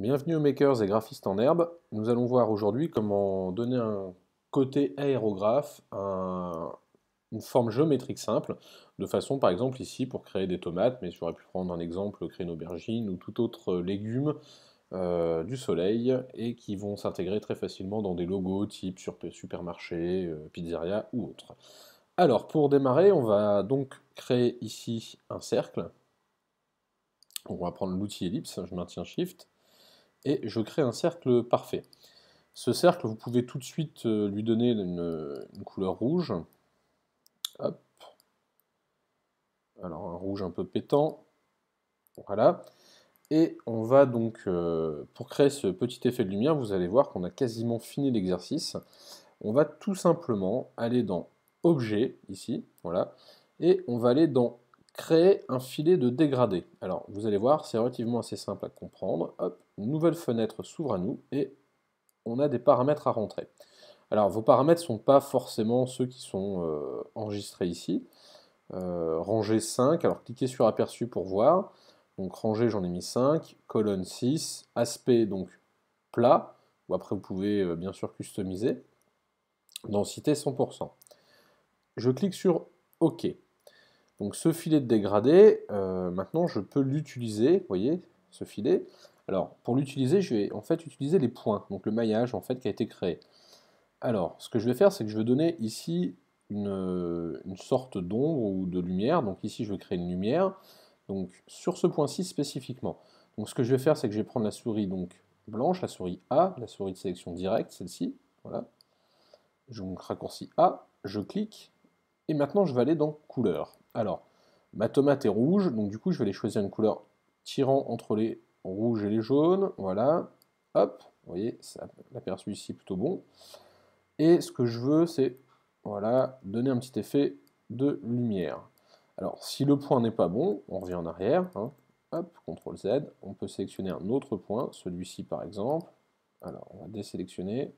Bienvenue aux makers et graphistes en herbe. Nous allons voir aujourd'hui comment donner un côté aérographe, une forme géométrique simple, de façon par exemple ici pour créer des tomates, mais j'aurais pu prendre un exemple, créer une aubergine ou tout autre euh, légume euh, du soleil, et qui vont s'intégrer très facilement dans des logos type sur supermarché, euh, pizzeria ou autre. Alors pour démarrer, on va donc créer ici un cercle. On va prendre l'outil ellipse, je maintiens Shift et je crée un cercle parfait. Ce cercle, vous pouvez tout de suite euh, lui donner une, couleur rouge. Alors un rouge un peu pétant. Voilà. Et on va donc, euh, pour créer ce petit effet de lumière, vous allez voir qu'on a quasiment fini l'exercice. On va tout simplement aller dans Objet, ici, voilà, et on va aller dans créer un filet de dégradé. Alors, vous allez voir, c'est relativement assez simple à comprendre. Hop, une nouvelle fenêtre s'ouvre à nous et on a des paramètres à rentrer. Alors, vos paramètres ne sont pas forcément ceux qui sont euh, enregistrés ici. Ranger euh, rangée 5, alors cliquez sur aperçu pour voir. Donc, rangée, j'en ai mis 5, colonne 6, aspect, donc plat, ou après vous pouvez euh, bien sûr customiser. Densité 100%. Je clique sur OK. Donc ce filet de dégradé, euh, maintenant je peux l'utiliser, vous voyez, ce filet. Alors pour l'utiliser, je vais en fait utiliser les points, donc le maillage en fait qui a été créé. Alors ce que je vais faire, c'est que je vais donner ici une, sorte d'ombre ou de lumière. Donc ici je vais créer une lumière, donc sur ce point-ci spécifiquement. Donc ce que je vais faire, c'est que je vais prendre la souris donc blanche, la souris A, la souris de sélection directe, celle-ci, voilà. Je donc raccourcis A, je clique, et maintenant, je vais aller dans couleur. Alors, ma tomate est rouge, donc du coup, je vais aller choisir une couleur tirant entre les rouges et les jaunes. Voilà, hop, vous voyez, ça, l'aperçu ici plutôt bon. Et ce que je veux, c'est voilà, donner un petit effet de lumière. Alors, si le point n'est pas bon, on revient en arrière, hein. hop, CTRL Z, on peut sélectionner un autre point, celui-ci par exemple. Alors, on va désélectionner,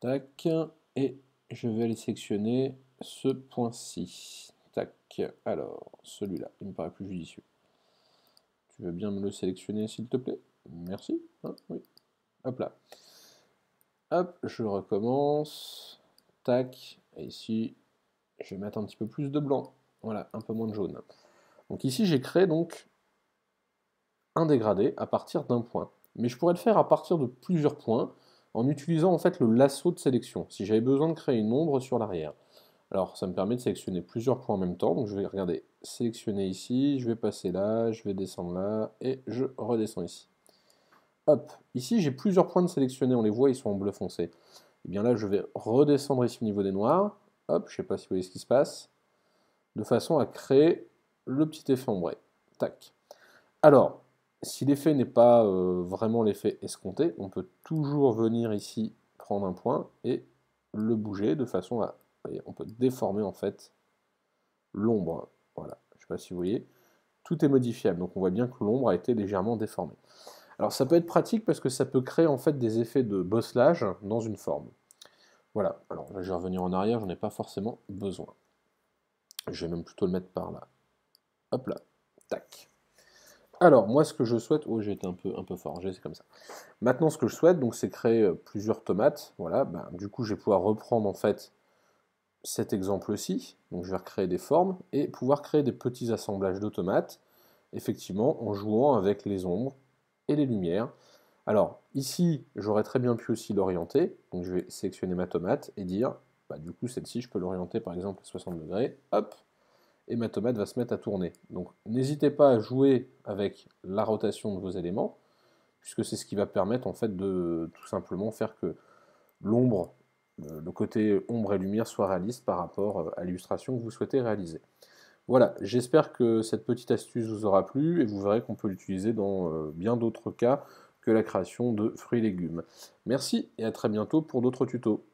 tac, et je vais aller sélectionner ce point-ci. Tac, alors, celui-là, il me paraît plus judicieux. Tu veux bien me le sélectionner, s'il te plaît Merci. Hein, oui. Hop là. Hop, je recommence. Tac, et ici, je vais mettre un petit peu plus de blanc. Voilà, un peu moins de jaune. Donc ici, j'ai créé donc un dégradé à partir d'un point. Mais je pourrais le faire à partir de plusieurs points en utilisant en fait le lasso de sélection, si j'avais besoin de créer une ombre sur l'arrière. Alors ça me permet de sélectionner plusieurs points en même temps, donc je vais regarder, sélectionner ici, je vais passer là, je vais descendre là, et je redescends ici. Hop, ici j'ai plusieurs points de sélectionner. on les voit, ils sont en bleu foncé. Et eh bien là je vais redescendre ici au niveau des noirs, hop, je ne sais pas si vous voyez ce qui se passe, de façon à créer le petit effet ombré. Tac. Alors, si l'effet n'est pas euh, vraiment l'effet escompté, on peut toujours venir ici prendre un point et le bouger de façon à... Voyez, on peut déformer en fait l'ombre. Voilà, je ne sais pas si vous voyez. Tout est modifiable, donc on voit bien que l'ombre a été légèrement déformée. Alors ça peut être pratique parce que ça peut créer en fait des effets de bosselage dans une forme. Voilà, alors là je vais revenir en arrière, j'en ai pas forcément besoin. Je vais même plutôt le mettre par là. Hop là, tac. Alors, moi, ce que je souhaite, oh, j'ai été un peu, un peu forgé, c'est comme ça. Maintenant, ce que je souhaite, donc, c'est créer euh, plusieurs tomates. Voilà, ben, du coup, je vais pouvoir reprendre, en fait, cet exemple-ci. Donc, je vais recréer des formes et pouvoir créer des petits assemblages de tomates, effectivement, en jouant avec les ombres et les lumières. Alors, ici, j'aurais très bien pu aussi l'orienter. Donc, je vais sélectionner ma tomate et dire, bah, du coup, celle-ci, je peux l'orienter, par exemple, à 60 degrés. Hop, et ma tomate va se mettre à tourner. Donc n'hésitez pas à jouer avec la rotation de vos éléments, puisque c'est ce qui va permettre en fait de tout simplement faire que l'ombre, euh, le côté ombre et lumière soit réaliste par rapport euh, à l'illustration que vous souhaitez réaliser. Voilà, j'espère que cette petite astuce vous aura plu et vous verrez qu'on peut l'utiliser dans euh, bien d'autres cas que la création de fruits et légumes. Merci et à très bientôt pour d'autres tutos.